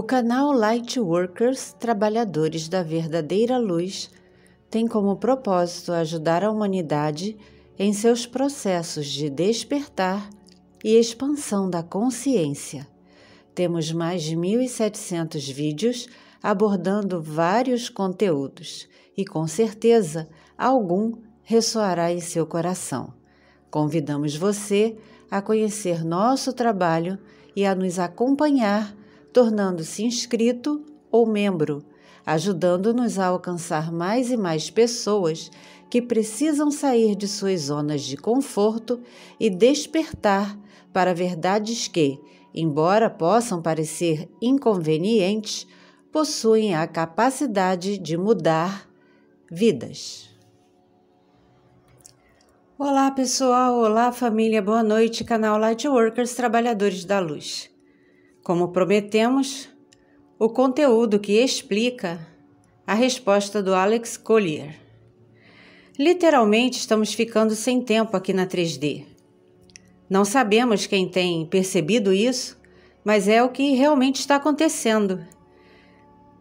O canal Lightworkers Trabalhadores da Verdadeira Luz tem como propósito ajudar a humanidade em seus processos de despertar e expansão da consciência. Temos mais de 1.700 vídeos abordando vários conteúdos e, com certeza, algum ressoará em seu coração. Convidamos você a conhecer nosso trabalho e a nos acompanhar tornando-se inscrito ou membro, ajudando-nos a alcançar mais e mais pessoas que precisam sair de suas zonas de conforto e despertar para verdades que, embora possam parecer inconvenientes, possuem a capacidade de mudar vidas. Olá, pessoal! Olá, família! Boa noite, canal Lightworkers Trabalhadores da Luz. Como prometemos, o conteúdo que explica a resposta do Alex Collier. Literalmente estamos ficando sem tempo aqui na 3D. Não sabemos quem tem percebido isso, mas é o que realmente está acontecendo.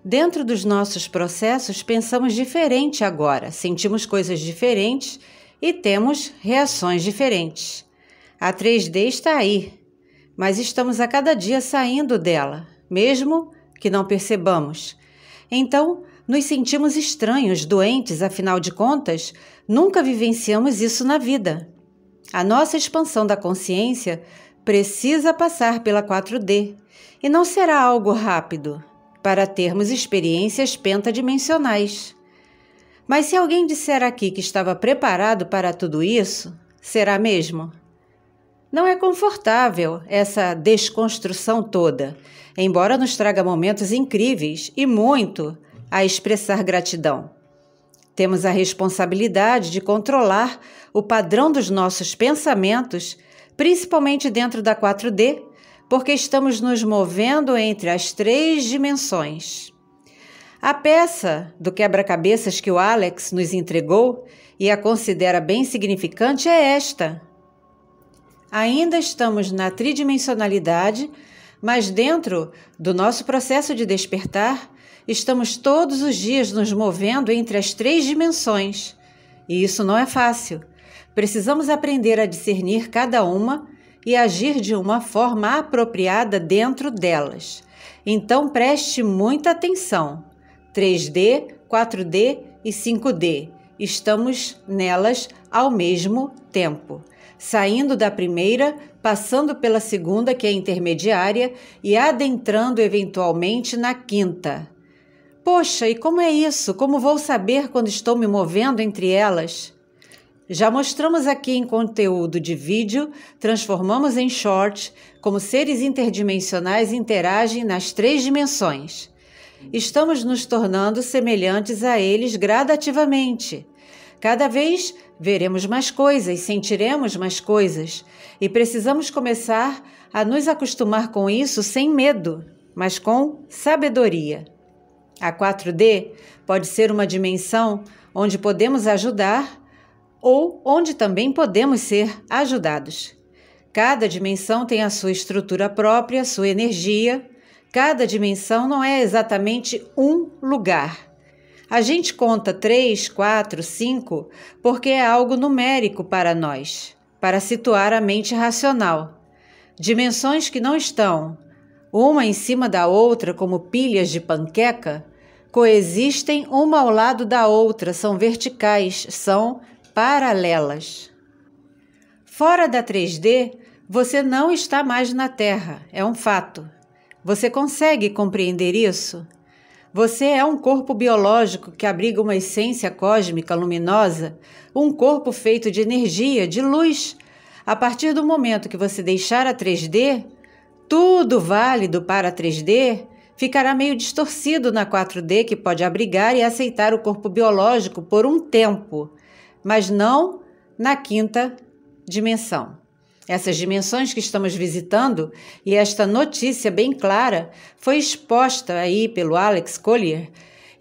Dentro dos nossos processos, pensamos diferente agora, sentimos coisas diferentes e temos reações diferentes. A 3D está aí, mas estamos a cada dia saindo dela, mesmo que não percebamos. Então, nos sentimos estranhos, doentes, afinal de contas, nunca vivenciamos isso na vida. A nossa expansão da consciência precisa passar pela 4D e não será algo rápido para termos experiências pentadimensionais. Mas se alguém disser aqui que estava preparado para tudo isso, será mesmo? Não é confortável essa desconstrução toda, embora nos traga momentos incríveis e muito a expressar gratidão. Temos a responsabilidade de controlar o padrão dos nossos pensamentos, principalmente dentro da 4D, porque estamos nos movendo entre as três dimensões. A peça do quebra-cabeças que o Alex nos entregou e a considera bem significante é esta: Ainda estamos na tridimensionalidade, mas dentro do nosso processo de despertar, estamos todos os dias nos movendo entre as três dimensões. E isso não é fácil. Precisamos aprender a discernir cada uma e agir de uma forma apropriada dentro delas. Então preste muita atenção. 3D, 4D e 5D. Estamos nelas ao mesmo tempo saindo da primeira, passando pela segunda, que é intermediária, e adentrando eventualmente na quinta. Poxa, e como é isso? Como vou saber quando estou me movendo entre elas? Já mostramos aqui em conteúdo de vídeo, transformamos em short, como seres interdimensionais interagem nas três dimensões. Estamos nos tornando semelhantes a eles gradativamente, Cada vez veremos mais coisas, sentiremos mais coisas e precisamos começar a nos acostumar com isso sem medo, mas com sabedoria. A 4D pode ser uma dimensão onde podemos ajudar ou onde também podemos ser ajudados. Cada dimensão tem a sua estrutura própria, sua energia. Cada dimensão não é exatamente um lugar. A gente conta 3, 4, 5 porque é algo numérico para nós, para situar a mente racional. Dimensões que não estão, uma em cima da outra como pilhas de panqueca, coexistem uma ao lado da outra, são verticais, são paralelas. Fora da 3D, você não está mais na Terra, é um fato. Você consegue compreender isso? Você é um corpo biológico que abriga uma essência cósmica luminosa, um corpo feito de energia, de luz. A partir do momento que você deixar a 3D, tudo válido para a 3D ficará meio distorcido na 4D, que pode abrigar e aceitar o corpo biológico por um tempo, mas não na quinta dimensão. Essas dimensões que estamos visitando e esta notícia bem clara foi exposta aí pelo Alex Collier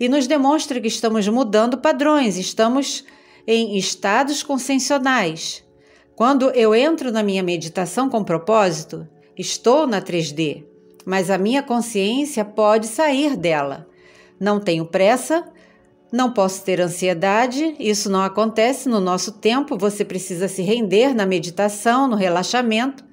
e nos demonstra que estamos mudando padrões, estamos em estados consensionais. Quando eu entro na minha meditação com propósito, estou na 3D, mas a minha consciência pode sair dela. Não tenho pressa, não posso ter ansiedade, isso não acontece no nosso tempo, você precisa se render na meditação, no relaxamento.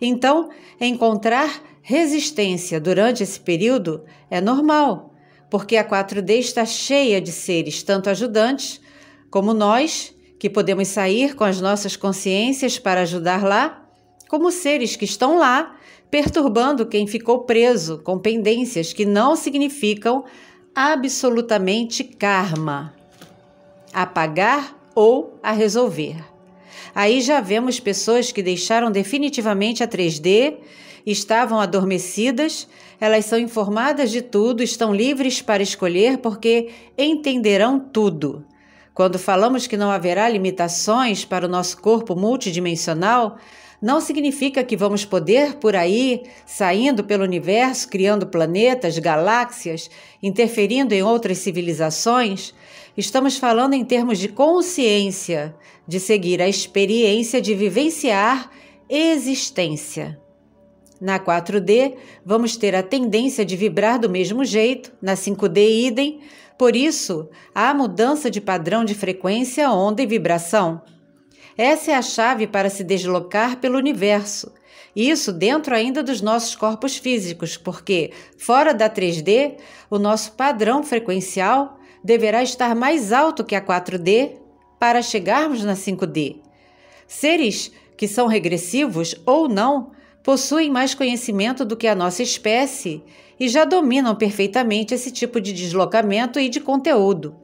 Então, encontrar resistência durante esse período é normal, porque a 4D está cheia de seres, tanto ajudantes como nós, que podemos sair com as nossas consciências para ajudar lá, como seres que estão lá perturbando quem ficou preso com pendências que não significam absolutamente karma apagar ou a resolver. Aí já vemos pessoas que deixaram definitivamente a 3D, estavam adormecidas, elas são informadas de tudo, estão livres para escolher porque entenderão tudo. Quando falamos que não haverá limitações para o nosso corpo multidimensional, não significa que vamos poder por aí, saindo pelo universo, criando planetas, galáxias, interferindo em outras civilizações. Estamos falando em termos de consciência, de seguir a experiência de vivenciar existência. Na 4D, vamos ter a tendência de vibrar do mesmo jeito, na 5D, idem. Por isso, há mudança de padrão de frequência, onda e vibração. Essa é a chave para se deslocar pelo universo. Isso dentro ainda dos nossos corpos físicos, porque fora da 3D, o nosso padrão frequencial deverá estar mais alto que a 4D para chegarmos na 5D. Seres que são regressivos ou não possuem mais conhecimento do que a nossa espécie e já dominam perfeitamente esse tipo de deslocamento e de conteúdo.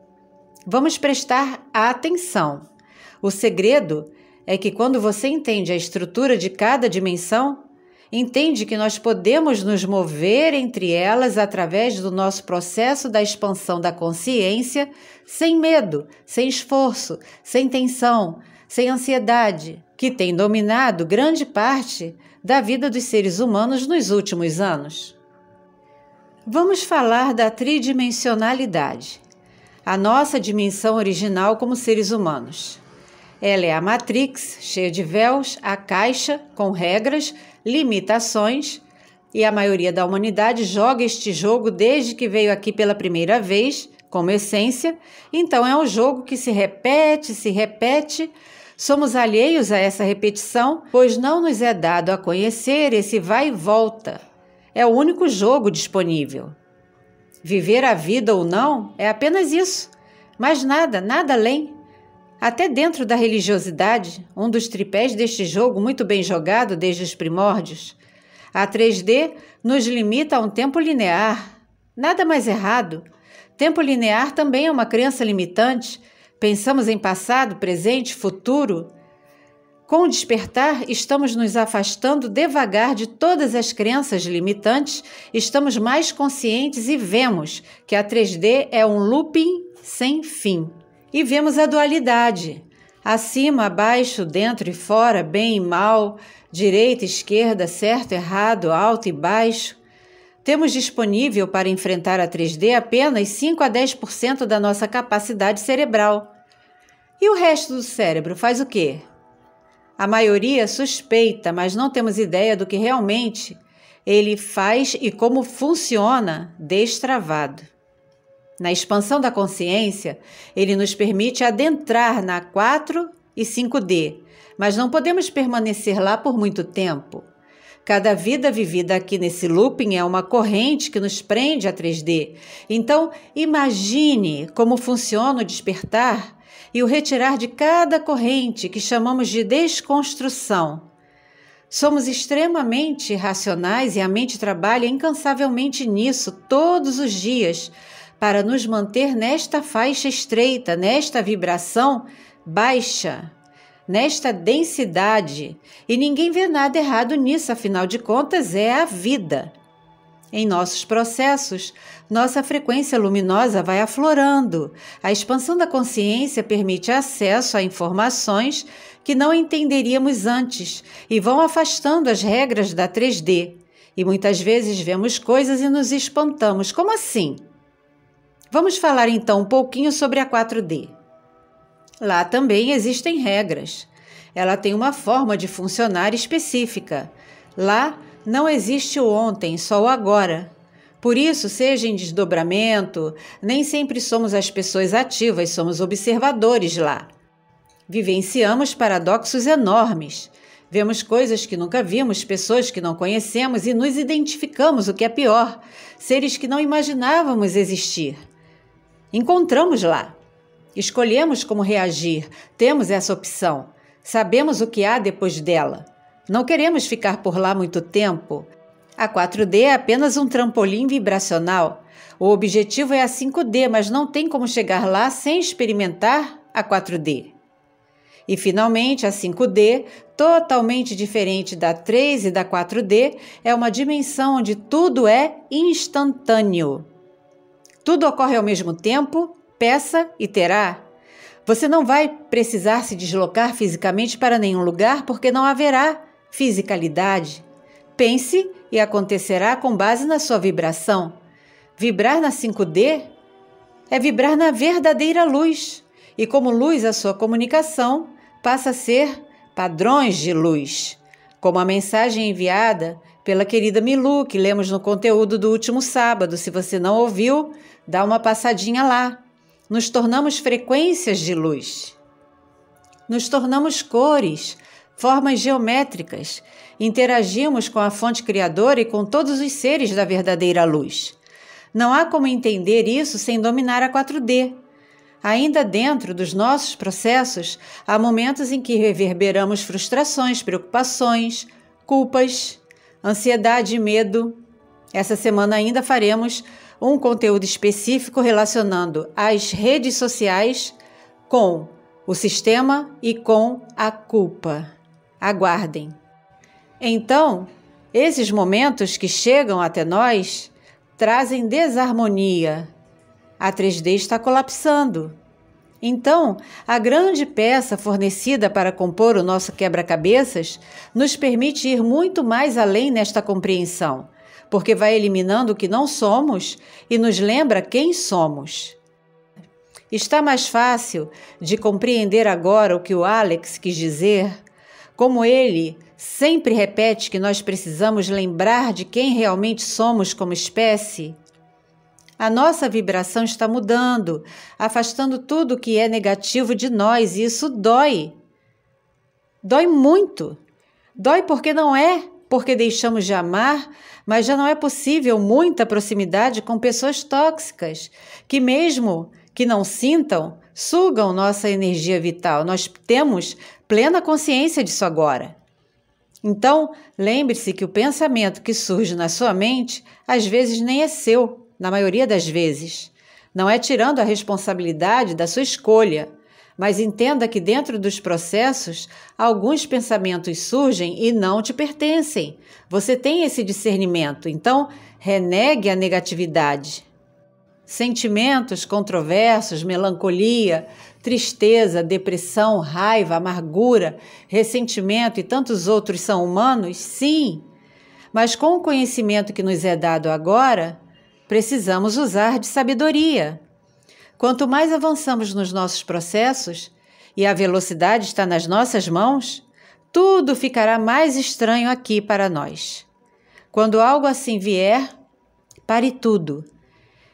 Vamos prestar atenção. O segredo é que quando você entende a estrutura de cada dimensão, entende que nós podemos nos mover entre elas através do nosso processo da expansão da consciência, sem medo, sem esforço, sem tensão, sem ansiedade, que tem dominado grande parte da vida dos seres humanos nos últimos anos. Vamos falar da tridimensionalidade, a nossa dimensão original como seres humanos. Ela é a matrix, cheia de véus, a caixa, com regras, limitações, e a maioria da humanidade joga este jogo desde que veio aqui pela primeira vez, como essência. Então é um jogo que se repete, se repete. Somos alheios a essa repetição, pois não nos é dado a conhecer esse vai e volta. É o único jogo disponível. Viver a vida ou não é apenas isso, mas nada, nada além. Até dentro da religiosidade, um dos tripés deste jogo muito bem jogado desde os primórdios, a 3D nos limita a um tempo linear. Nada mais errado. Tempo linear também é uma crença limitante. Pensamos em passado, presente, futuro. Com o despertar, estamos nos afastando devagar de todas as crenças limitantes, estamos mais conscientes e vemos que a 3D é um looping sem fim. E vemos a dualidade, acima, abaixo, dentro e fora, bem e mal, direita, esquerda, certo, errado, alto e baixo. Temos disponível para enfrentar a 3D apenas 5 a 10% da nossa capacidade cerebral. E o resto do cérebro faz o quê? A maioria suspeita, mas não temos ideia do que realmente ele faz e como funciona destravado. Na expansão da consciência, ele nos permite adentrar na 4 e 5D, mas não podemos permanecer lá por muito tempo. Cada vida vivida aqui nesse looping é uma corrente que nos prende a 3D. Então, imagine como funciona o despertar e o retirar de cada corrente que chamamos de desconstrução. Somos extremamente racionais e a mente trabalha incansavelmente nisso todos os dias para nos manter nesta faixa estreita, nesta vibração baixa, nesta densidade. E ninguém vê nada errado nisso, afinal de contas, é a vida. Em nossos processos, nossa frequência luminosa vai aflorando. A expansão da consciência permite acesso a informações que não entenderíamos antes e vão afastando as regras da 3D. E muitas vezes vemos coisas e nos espantamos: como assim? Vamos falar então um pouquinho sobre a 4D. Lá também existem regras. Ela tem uma forma de funcionar específica. Lá não existe o ontem, só o agora. Por isso, seja em desdobramento, nem sempre somos as pessoas ativas, somos observadores lá. Vivenciamos paradoxos enormes. Vemos coisas que nunca vimos, pessoas que não conhecemos e nos identificamos, o que é pior, seres que não imaginávamos existir. Encontramos lá. Escolhemos como reagir, temos essa opção, sabemos o que há depois dela. Não queremos ficar por lá muito tempo. A 4D é apenas um trampolim vibracional. O objetivo é a 5D, mas não tem como chegar lá sem experimentar a 4D. E finalmente, a 5D, totalmente diferente da 3 e da 4D, é uma dimensão onde tudo é instantâneo. Tudo ocorre ao mesmo tempo, peça e terá. Você não vai precisar se deslocar fisicamente para nenhum lugar porque não haverá fisicalidade. Pense e acontecerá com base na sua vibração. Vibrar na 5D é vibrar na verdadeira luz, e como luz, a sua comunicação passa a ser padrões de luz, como a mensagem enviada pela querida Milu, que lemos no conteúdo do último sábado. Se você não ouviu, Dá uma passadinha lá. Nos tornamos frequências de luz. Nos tornamos cores, formas geométricas. Interagimos com a fonte criadora e com todos os seres da verdadeira luz. Não há como entender isso sem dominar a 4D. Ainda dentro dos nossos processos, há momentos em que reverberamos frustrações, preocupações, culpas, ansiedade e medo. Essa semana ainda faremos um conteúdo específico relacionando as redes sociais com o sistema e com a culpa. Aguardem. Então, esses momentos que chegam até nós trazem desarmonia. A 3D está colapsando. Então, a grande peça fornecida para compor o nosso quebra-cabeças nos permite ir muito mais além nesta compreensão porque vai eliminando o que não somos e nos lembra quem somos. Está mais fácil de compreender agora o que o Alex quis dizer, como ele sempre repete que nós precisamos lembrar de quem realmente somos como espécie. A nossa vibração está mudando, afastando tudo que é negativo de nós, e isso dói. Dói muito. Dói porque não é porque deixamos de amar, mas já não é possível muita proximidade com pessoas tóxicas, que, mesmo que não sintam, sugam nossa energia vital. Nós temos plena consciência disso agora. Então, lembre-se que o pensamento que surge na sua mente às vezes nem é seu, na maioria das vezes. Não é tirando a responsabilidade da sua escolha, mas entenda que dentro dos processos, alguns pensamentos surgem e não te pertencem. Você tem esse discernimento, então renegue a negatividade. Sentimentos controversos, melancolia, tristeza, depressão, raiva, amargura, ressentimento e tantos outros são humanos? Sim. Mas com o conhecimento que nos é dado agora, precisamos usar de sabedoria. Quanto mais avançamos nos nossos processos, e a velocidade está nas nossas mãos, tudo ficará mais estranho aqui para nós. Quando algo assim vier, pare tudo.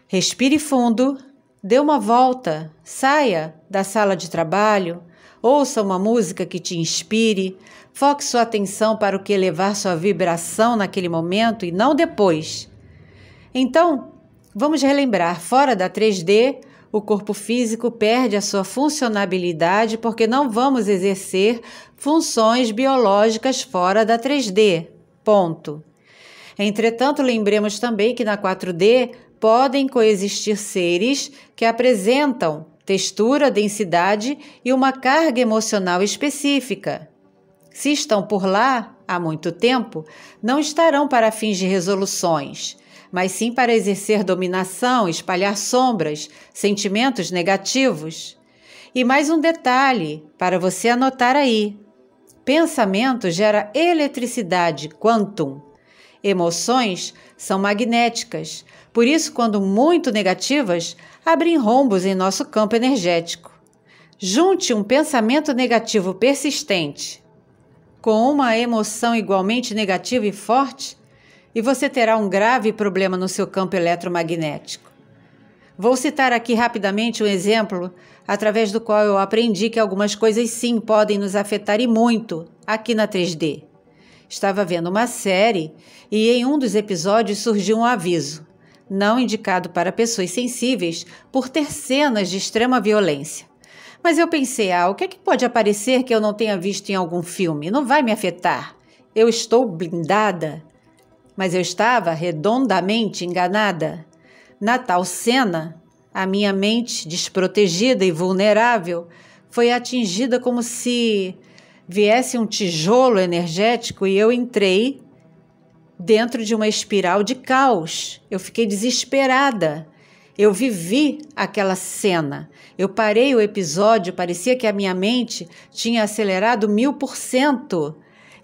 Respire fundo, dê uma volta, saia da sala de trabalho, ouça uma música que te inspire, foque sua atenção para o que elevar sua vibração naquele momento e não depois. Então, vamos relembrar fora da 3D o corpo físico perde a sua funcionabilidade porque não vamos exercer funções biológicas fora da 3D. Ponto. Entretanto, lembremos também que na 4D podem coexistir seres que apresentam textura, densidade e uma carga emocional específica. Se estão por lá há muito tempo, não estarão para fins de resoluções mas sim para exercer dominação, espalhar sombras, sentimentos negativos. E mais um detalhe para você anotar aí: pensamento gera eletricidade, quantum. Emoções são magnéticas, por isso, quando muito negativas, abrem rombos em nosso campo energético. Junte um pensamento negativo persistente com uma emoção igualmente negativa e forte e você terá um grave problema no seu campo eletromagnético. Vou citar aqui rapidamente um exemplo através do qual eu aprendi que algumas coisas sim podem nos afetar e muito aqui na 3D. Estava vendo uma série e em um dos episódios surgiu um aviso, não indicado para pessoas sensíveis por ter cenas de extrema violência. Mas eu pensei, ah, o que é que pode aparecer que eu não tenha visto em algum filme? Não vai me afetar. Eu estou blindada mas eu estava redondamente enganada. Na tal cena, a minha mente, desprotegida e vulnerável, foi atingida como se viesse um tijolo energético e eu entrei dentro de uma espiral de caos. Eu fiquei desesperada. Eu vivi aquela cena. Eu parei o episódio, parecia que a minha mente tinha acelerado mil por cento.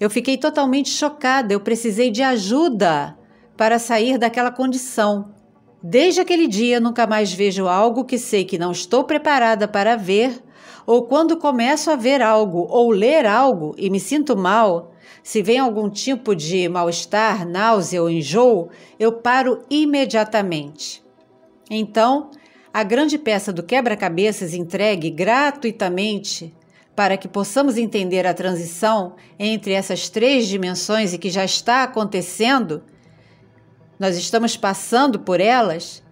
Eu fiquei totalmente chocada, eu precisei de ajuda para sair daquela condição. Desde aquele dia, nunca mais vejo algo que sei que não estou preparada para ver, ou quando começo a ver algo ou ler algo e me sinto mal, se vem algum tipo de mal-estar, náusea ou enjoo, eu paro imediatamente. Então, a grande peça do quebra-cabeças entregue gratuitamente para que possamos entender a transição entre essas três dimensões e que já está acontecendo, nós estamos passando por elas.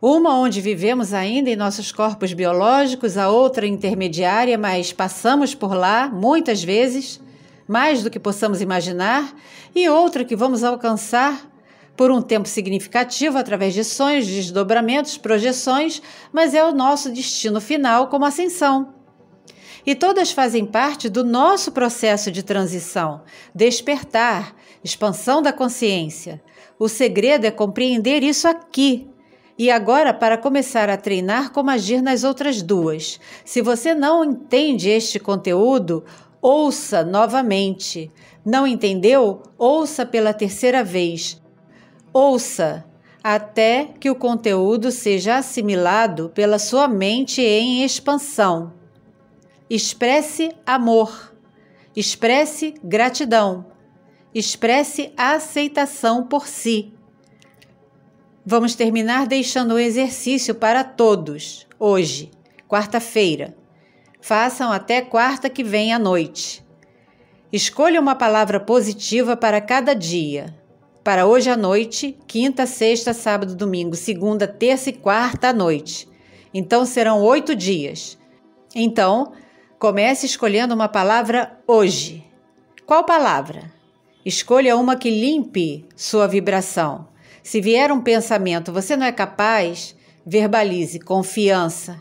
Uma onde vivemos ainda em nossos corpos biológicos, a outra intermediária, mas passamos por lá muitas vezes, mais do que possamos imaginar, e outra que vamos alcançar por um tempo significativo através de sonhos, desdobramentos, projeções, mas é o nosso destino final como ascensão e todas fazem parte do nosso processo de transição, despertar, expansão da consciência. O segredo é compreender isso aqui. E agora, para começar a treinar como agir nas outras duas. Se você não entende este conteúdo, ouça novamente. Não entendeu? Ouça pela terceira vez. Ouça até que o conteúdo seja assimilado pela sua mente em expansão. Expresse amor. Expresse gratidão. Expresse aceitação por si. Vamos terminar deixando um exercício para todos hoje, quarta-feira. Façam até quarta que vem à noite. Escolha uma palavra positiva para cada dia. Para hoje à noite, quinta, sexta, sábado, domingo, segunda, terça e quarta à noite. Então serão oito dias. Então, Comece escolhendo uma palavra hoje. Qual palavra? Escolha uma que limpe sua vibração. Se vier um pensamento, você não é capaz, verbalize confiança.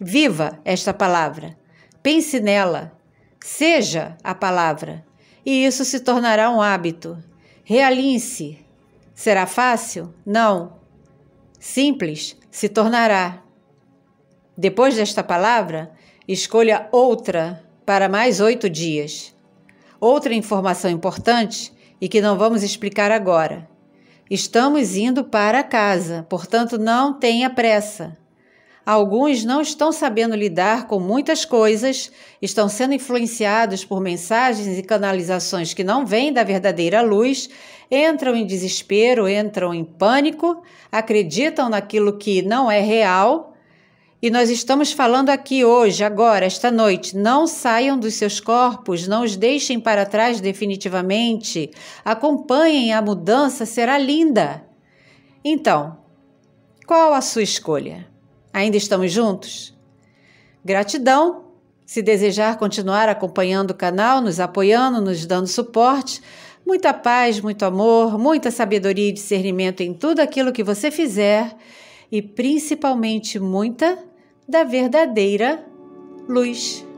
Viva esta palavra. Pense nela. Seja a palavra. E isso se tornará um hábito. Realinhe-se. Será fácil? Não. Simples se tornará. Depois desta palavra, Escolha outra para mais oito dias. Outra informação importante e que não vamos explicar agora. Estamos indo para casa, portanto, não tenha pressa. Alguns não estão sabendo lidar com muitas coisas, estão sendo influenciados por mensagens e canalizações que não vêm da verdadeira luz, entram em desespero, entram em pânico, acreditam naquilo que não é real e nós estamos falando aqui hoje, agora, esta noite. Não saiam dos seus corpos, não os deixem para trás definitivamente. Acompanhem a mudança, será linda. Então, qual a sua escolha? Ainda estamos juntos? Gratidão! Se desejar continuar acompanhando o canal, nos apoiando, nos dando suporte, muita paz, muito amor, muita sabedoria e discernimento em tudo aquilo que você fizer e principalmente muita da verdadeira luz.